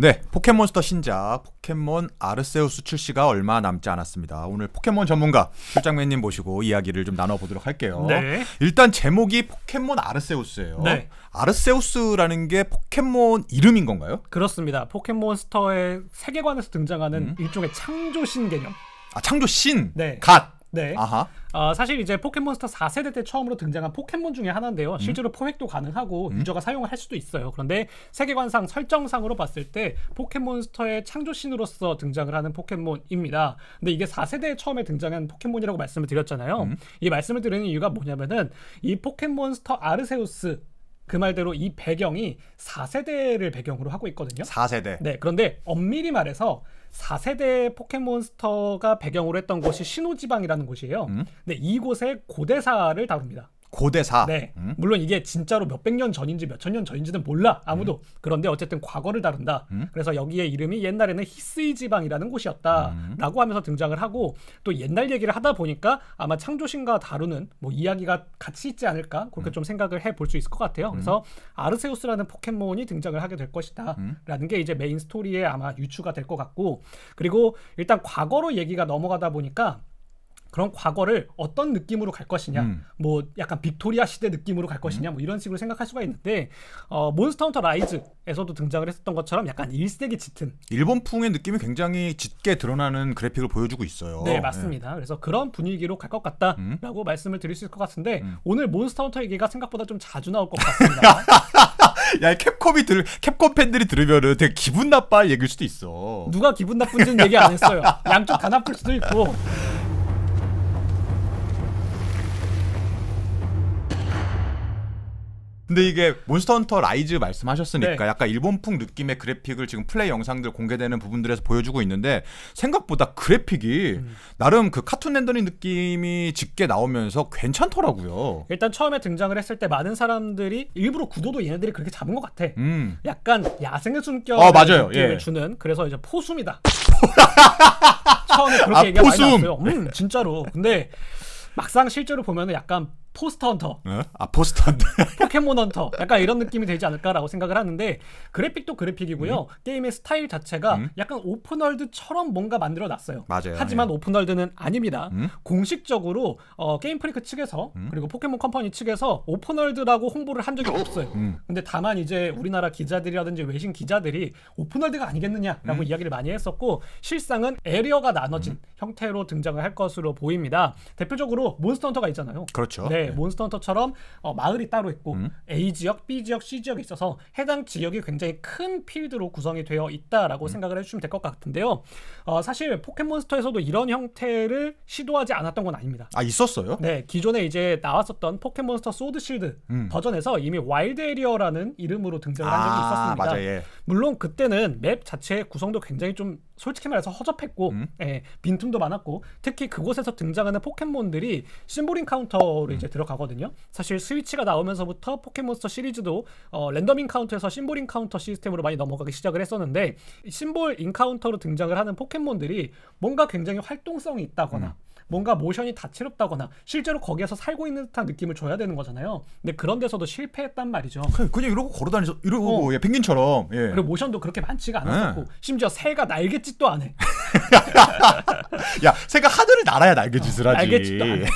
네, 포켓몬스터 신작 포켓몬 아르세우스 출시가 얼마 남지 않았습니다. 오늘 포켓몬 전문가 출장맨님 모시고 이야기를 좀 나눠보도록 할게요. 네. 일단 제목이 포켓몬 아르세우스예요. 네. 아르세우스라는 게 포켓몬 이름인 건가요? 그렇습니다. 포켓몬스터의 세계관에서 등장하는 음? 일종의 창조신 개념. 아, 창조신? 네. 갓. 네. 어, 사실 이제 포켓몬스터 4세대 때 처음으로 등장한 포켓몬 중에 하나인데요. 음. 실제로 포획도 가능하고 음. 유저가 사용을 할 수도 있어요. 그런데 세계관상 설정상으로 봤을 때 포켓몬스터의 창조신으로서 등장을 하는 포켓몬입니다. 근데 이게 4세대에 처음에 등장한 포켓몬이라고 말씀을 드렸잖아요. 음? 이 말씀을 드리는 이유가 뭐냐면은 이 포켓몬스터 아르세우스 그 말대로 이 배경이 4세대를 배경으로 하고 있거든요. 4세대. 네. 그런데 엄밀히 말해서 4세대 포켓몬스터가 배경으로 했던 곳이 신호지방이라는 곳이에요. 음? 근데 네, 이곳의 고대사를 다룹니다. 고대사. 네. 음? 물론 이게 진짜로 몇백 년 전인지 몇천 년 전인지는 몰라 아무도. 음? 그런데 어쨌든 과거를 다룬다. 음? 그래서 여기에 이름이 옛날에는 히스이 지방이라는 곳이었다라고 음. 하면서 등장을 하고 또 옛날 얘기를 하다 보니까 아마 창조신과 다루는 뭐 이야기가 같이 있지 않을까 그렇게 음. 좀 생각을 해 볼 수 있을 것 같아요. 그래서 음. 아르세우스라는 포켓몬이 등장을 하게 될 것이다라는 게 이제 메인 스토리에 아마 유추가 될 것 같고 그리고 일단 과거로 얘기가 넘어가다 보니까 그런 과거를 어떤 느낌으로 갈 것이냐, 음. 뭐 약간 빅토리아 시대 느낌으로 갈 것이냐, 음. 뭐 이런 식으로 생각할 수가 있는데 어, 몬스터 헌터 라이즈에서도 등장을 했었던 것처럼 약간 일세기 짙은 일본풍의 느낌이 굉장히 짙게 드러나는 그래픽을 보여주고 있어요. 네, 맞습니다. 네. 그래서 그런 분위기로 갈 것 같다라고 음. 말씀을 드릴 수 있을 것 같은데 음. 오늘 몬스터 헌터 얘기가 생각보다 좀 자주 나올 것 같습니다. 야 캡콤이 들 캡콤 팬들이 들으면은 되게 기분 나빠 얘기일 수도 있어. 누가 기분 나쁜지는 얘기 안 했어요. 양쪽 다 나쁠 수도 있고. 근데 이게 몬스터 헌터 라이즈 말씀하셨으니까 네. 약간 일본풍 느낌의 그래픽을 지금 플레이 영상들 공개되는 부분들에서 보여주고 있는데 생각보다 그래픽이 음. 나름 그 카툰 랜더링 느낌이 짙게 나오면서 괜찮더라고요. 일단 처음에 등장을 했을 때 많은 사람들이 일부러 구도도 얘네들이 그렇게 잡은 것 같아. 음. 약간 야생의 숨결 어, 아, 맞아요. 느낌을 예. 주는 그래서 이제 포수입니다. 처음에 그렇게 아, 얘기가 포숨. 많이 나왔어요. 음, 진짜로. 근데 막상 실제로 보면 약간 포스터 헌터. 네? 아 포스터 헌터. 포켓몬 헌터. 약간 이런 느낌이 되지 않을까라고 생각을 하는데 그래픽도 그래픽이고요. 음. 게임의 스타일 자체가 음. 약간 오픈월드처럼 뭔가 만들어놨어요. 맞아요. 하지만 예. 오픈월드는 아닙니다. 음? 공식적으로 어, 게임 프리크 측에서 음? 그리고 포켓몬 컴퍼니 측에서 오픈월드라고 홍보를 한 적이 음. 없어요. 음. 근데 다만 이제 우리나라 기자들이라든지 외신 기자들이 오픈월드가 아니겠느냐라고 이야기를 많이 했었고 실상은 에리어가 나눠진 형태로 등장을 할 것으로 보입니다. 대표적으로 몬스터 헌터가 있잖아요. 그렇죠. 네. 네. 몬스터 헌터처럼 어, 마을이 따로 있고 음. A 지역, B 지역, C 지역이 있어서 해당 지역이 굉장히 큰 필드로 구성이 되어 있다라고 음. 생각을 해주시면 될 것 같은데요. 어, 사실 포켓몬스터에서도 이런 형태를 시도하지 않았던 건 아닙니다. 아 있었어요? 네, 기존에 이제 나왔었던 포켓몬스터 소드 실드 음. 버전에서 이미 와일드 에리어라는 이름으로 등장한 아, 적이 있었습니다. 맞아, 예. 물론 그때는 맵 자체의 구성도 굉장히 좀 솔직히 말해서 허접했고 음? 예, 빈틈도 많았고 특히 그곳에서 등장하는 포켓몬들이 심보링 카운터로 음. 이제 들어가거든요. 사실 스위치가 나오면서부터 포켓몬스터 시리즈도 어, 랜덤 인카운터에서 심볼 인카운터 시스템으로 많이 넘어가기 시작을 했었는데 심볼 인카운터로 등장을 하는 포켓몬들이 뭔가 굉장히 활동성이 있다거나 음. 뭔가 모션이 다채롭다거나 실제로 거기에서 살고 있는 듯한 느낌을 줘야 되는 거잖아요. 근데 그런 데서도 실패했단 말이죠. 그, 그냥 이러고 걸어 다니서 이러고 어. 뭐, 예, 펭귄처럼. 예. 그리고 모션도 그렇게 많지가 않았고 네. 예. 심지어 새가 날갯짓도 안 해. 야, 새가 하늘을 날아야 날갯짓을 어, 하지. 날갯짓도 안 해.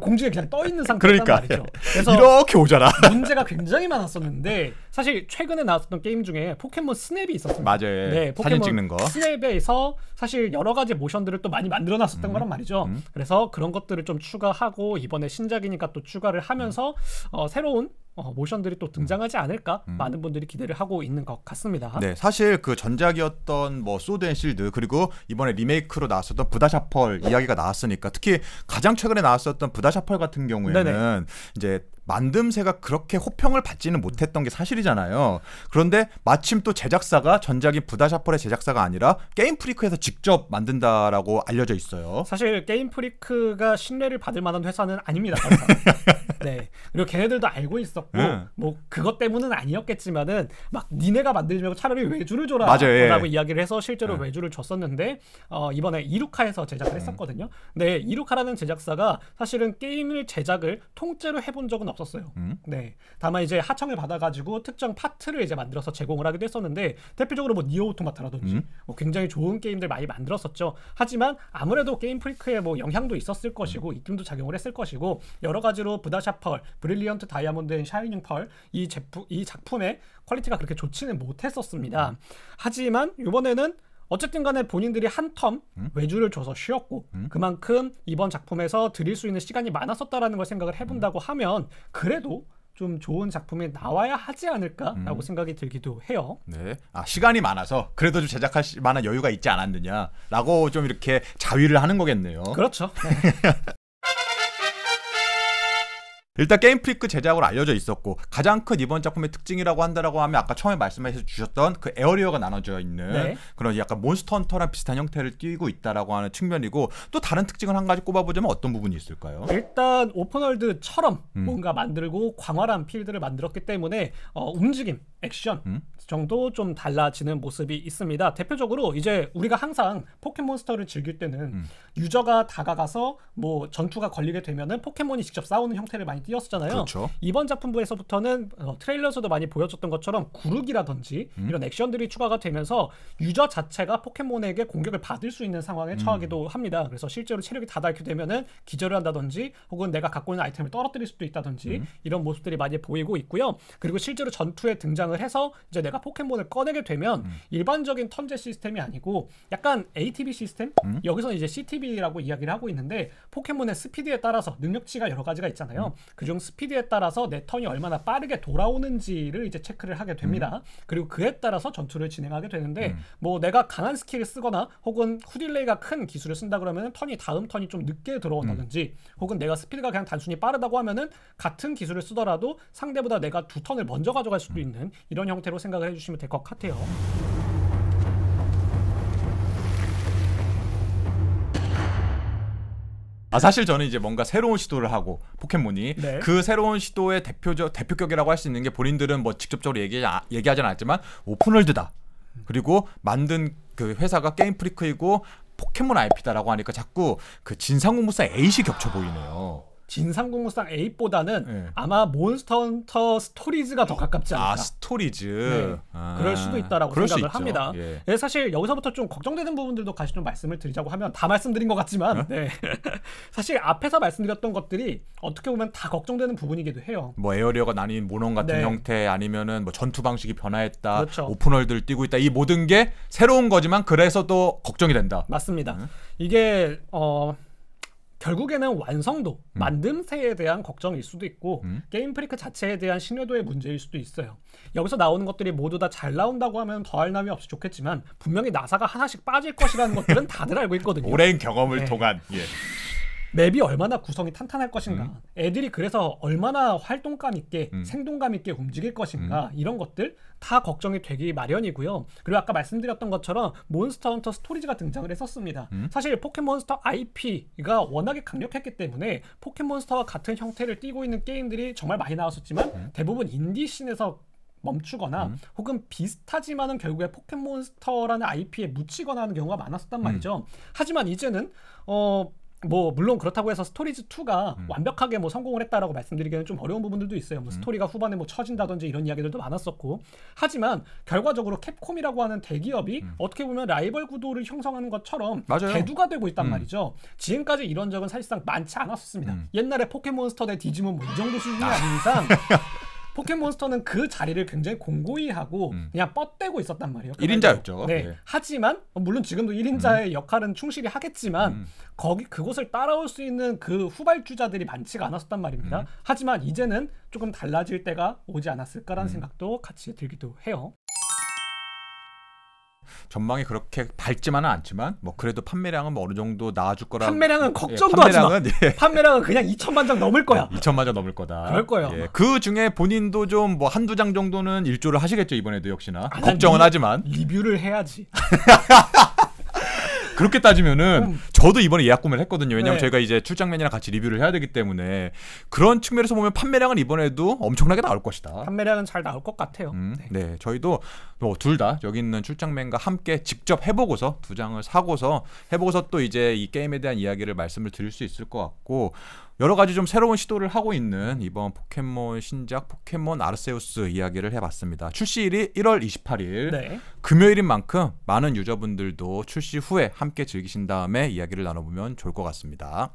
공중에 그냥 떠 있는 상태란 그러니까. 말이죠. 예. 그래서 이렇게 오잖아. 문제가 굉장히 많았었는데 사실 최근에 나왔던 게임 중에 포켓몬 스냅이 있었습니다. 맞아요. 예. 네, 포켓몬 사진 찍는 거. 스냅에서 사실 여러 가지 모션들을 또 많이 만들어 놨었던 음. 거란 말이죠. 음. 그래서 그런 것들을 좀 추가하고 이번에 신작이니까 또 추가를 하면서 음. 어, 새로운 어, 모션들이 또 등장하지 음. 않을까 음. 많은 분들이 기대를 하고 있는 것 같습니다. 네, 사실 그 전작이었던 뭐 소드 앤 실드 그리고 이번에 리메이크로 나왔었던 부다샤펄 이야기가 나왔으니까 특히 가장 최근에 나왔었던 부다샤펄 같은 경우에는 네네. 이제 만듦새가 그렇게 호평을 받지는 못했던 게 사실이잖아요. 그런데 마침 또 제작사가 전작이 부다샤펄의 제작사가 아니라 게임 프리크에서 직접 만든다라고 알려져 있어요. 사실 게임 프리크가 신뢰를 받을 만한 회사는 아닙니다. 네. 그리고 걔네들도 알고 있었고 네. 뭐 그것 때문은 아니었겠지만은 막 니네가 만들지 고 차라리 외주를 줘라 맞아요. 예. 라고 이야기를 해서 실제로 네. 외주를 줬었는데 어, 이번에 이루카에서 제작을 음. 했었거든요. 네, 이루카라는 제작사가 사실은 게임을 제작을 통째로 해본 적은 없었어요. 음? 네. 다만 이제 하청을 받아가지고 특정 파트를 이제 만들어서 제공을 하기도 했었는데 대표적으로 뭐 니오 오토마타라든지 음? 뭐 굉장히 좋은 게임들 많이 만들었었죠. 하지만 아무래도 게임 프리크에 뭐 영향도 있었을 것이고 음. 입김도 작용을 했을 것이고 여러 가지로 부다샤 펄, 브릴리언트 다이아몬드 앤 샤이닝 펄이 제품 이 작품의 퀄리티가 그렇게 좋지는 못했었습니다. 음. 하지만 이번에는 어쨌든 간에 본인들이 한텀 음? 외주를 줘서 쉬었고 음? 그만큼 이번 작품에서 드릴 수 있는 시간이 많았었다라는 걸 생각을 해본다고 음. 하면 그래도 좀 좋은 작품이 나와야 하지 않을까라고 음. 생각이 들기도 해요. 네. 아, 시간이 많아서 그래도 좀 제작할 만한 여유가 있지 않았느냐라고 좀 이렇게 자위를 하는 거겠네요. 그렇죠. 네. 일단 게임 프리크 제작으로 알려져 있었고 가장 큰 이번 작품의 특징이라고 한다라고 하면 아까 처음에 말씀해 주셨던 그 에어리어가 나눠져 있는 네. 그런 약간 몬스터 헌터랑 비슷한 형태를 띄고 있다라고 하는 측면이고 또 다른 특징을 한 가지 꼽아보자면 어떤 부분이 있을까요? 일단 오픈월드처럼 음. 뭔가 만들고 광활한 필드를 만들었기 때문에 어, 움직임 액션 음? 정도 좀 달라지는 모습이 있습니다. 대표적으로 이제 우리가 항상 포켓몬스터를 즐길 때는 음. 유저가 다가가서 뭐 전투가 걸리게 되면은 포켓몬이 직접 싸우는 형태를 많이 띄었었잖아요. 그렇죠. 이번 작품부에서부터는 어, 트레일러에서도 많이 보여줬던 것처럼 구르기라든지 음. 이런 액션들이 추가가 되면서 유저 자체가 포켓몬에게 공격을 받을 수 있는 상황에 음. 처하기도 합니다. 그래서 실제로 체력이 다 닳게 되면은 기절을 한다든지 혹은 내가 갖고 있는 아이템을 떨어뜨릴 수도 있다든지 음. 이런 모습들이 많이 보이고 있고요. 그리고 실제로 전투에 등장을 등장을 해서 이제 내가 포켓몬을 꺼내게 되면 음. 일반적인 턴제 시스템이 아니고 약간 ATB 시스템 음? 여기서 이제 CTB라고 이야기를 하고 있는데 포켓몬의 스피드에 따라서 능력치가 여러 가지가 있잖아요. 음. 그중 스피드에 따라서 내 턴이 얼마나 빠르게 돌아오는지를 이제 체크를 하게 됩니다. 음. 그리고 그에 따라서 전투를 진행하게 되는데 음. 뭐 내가 강한 스킬을 쓰거나 혹은 후딜레이가 큰 기술을 쓴다 그러면 턴이 다음 턴이 좀 늦게 들어온다든지 혹은 내가 스피드가 그냥 단순히 빠르다고 하면은 같은 기술을 쓰더라도 상대보다 내가 두 턴을 먼저 가져갈 수도 있는 이런 형태로 생각을 해주시면 될 것 같아요. 아 사실 저는 이제 뭔가 새로운 시도를 하고 포켓몬이 네. 그 새로운 시도의 대표적 대표격이라고 할 수 있는 게 본인들은 뭐 직접적으로 얘기 아, 얘기하진 않았지만 오픈월드다. 그리고 만든 그 회사가 게임 프리크이고 포켓몬 IP다라고 하니까 자꾸 그 진상공무사 A시 겹쳐 보이네요. 진상공무상 8보다는 네. 아마 몬스터 헌터 스토리즈가 더 가깝지 않나. 아, 스토리즈. 네. 아. 그럴 수도 있다라고 그럴 생각을 합니다. 예. 네, 사실 여기서부터 좀 걱정되는 부분들도 같이 좀 말씀을 드리자고 하면 다 말씀드린 것 같지만 어? 네. 사실 앞에서 말씀드렸던 것들이 어떻게 보면 다 걱정되는 부분이기도 해요. 뭐 에어리어가 나뉜 모논 같은 네. 형태 아니면은 뭐 전투 방식이 변화했다. 그렇죠. 오픈월드를 띄고 있다. 이 모든 게 새로운 거지만 그래서 또 걱정이 된다. 맞습니다. 음. 이게 어 결국에는 완성도, 음. 만듦새에 대한 걱정일 수도 있고 음. 게임 프리크 자체에 대한 신뢰도의 문제일 수도 있어요. 여기서 나오는 것들이 모두 다 잘 나온다고 하면 더할 나위 없이 좋겠지만 분명히 나사가 하나씩 빠질 것이라는 것들은 다들 알고 있거든요. 오랜 경험을 네. 통한 예. 맵이 얼마나 구성이 탄탄할 것인가 음. 애들이 그래서 얼마나 활동감 있게 음. 생동감 있게 움직일 것인가 음. 이런 것들 다 걱정이 되기 마련이고요 그리고 아까 말씀드렸던 것처럼 몬스터 헌터 스토리즈가 등장을 했었습니다 음. 사실 포켓몬스터 IP가 워낙에 강력했기 때문에 포켓몬스터와 같은 형태를 띄고 있는 게임들이 정말 많이 나왔었지만 음. 대부분 인디씬에서 멈추거나 음. 혹은 비슷하지만은 결국에 포켓몬스터라는 IP에 묻히거나 하는 경우가 많았었단 음. 말이죠. 음. 하지만 이제는 어뭐 물론 그렇다고 해서 스토리즈 2가 음. 완벽하게 뭐 성공을 했다라고 말씀드리기는 좀 어려운 부분들도 있어요. 뭐 음. 스토리가 후반에 뭐 처진다든지 이런 이야기들도 많았었고 하지만 결과적으로 캡콤이라고 하는 대기업이 음. 어떻게 보면 라이벌 구도를 형성하는 것처럼 맞아요. 대두가 되고 있단 음. 말이죠. 지금까지 이런 적은 사실상 많지 않았었습니다. 음. 옛날에 포켓몬스터 대 디지몬 뭐 이 정도 수준이 아. 아닌 이상 포켓몬스터는 그 자리를 굉장히 공고히 하고 음. 그냥 뻗대고 있었단 말이에요. 1인자였죠. 네. 네. 하지만 어, 물론 지금도 1인자의 음. 역할은 충실히 하겠지만 음. 거기 그곳을 따라올 수 있는 그 후발주자들이 많지가 않았었단 말입니다. 음. 하지만 이제는 조금 달라질 때가 오지 않았을까라는 음. 생각도 같이 들기도 해요. 전망이 그렇게 밝지만은 않지만 뭐 그래도 판매량은 뭐 어느 정도 나아줄 거라. 판매량은 걱정도 예, 판매량은, 하지 마. 예. 판매량은 그냥 2천만 장 넘을 거야. 2천만 예, 장 넘을 거다. 그럴 거예요. 예. 그 중에 본인도 좀 뭐 한두 장 정도는 일조를 하시겠죠 이번에도 역시나. 아, 걱정은 리, 하지만 리뷰를 해야지. 그렇게 따지면은 음. 저도 이번에 예약 구매를 했거든요. 왜냐면 하 네. 저희가 이제 출장맨이랑 같이 리뷰를 해야 되기 때문에 그런 측면에서 보면 판매량은 이번에도 엄청나게 나올 것이다. 판매량은 잘 나올 것 같아요. 음, 네. 네. 저희도 뭐둘다 여기 있는 출장맨과 함께 직접 해보고서 두 장을 사고서 해보고서 또 이제 이 게임에 대한 이야기를 말씀을 드릴 수 있을 것 같고 여러 가지 좀 새로운 시도를 하고 있는 이번 포켓몬 신작 포켓몬 아르세우스 이야기를 해봤습니다. 출시일이 1월 28일 네. 금요일인 만큼 많은 유저분들도 출시 후에 함께 즐기신 다음에 이야기를 나눠보면 좋을 것 같습니다.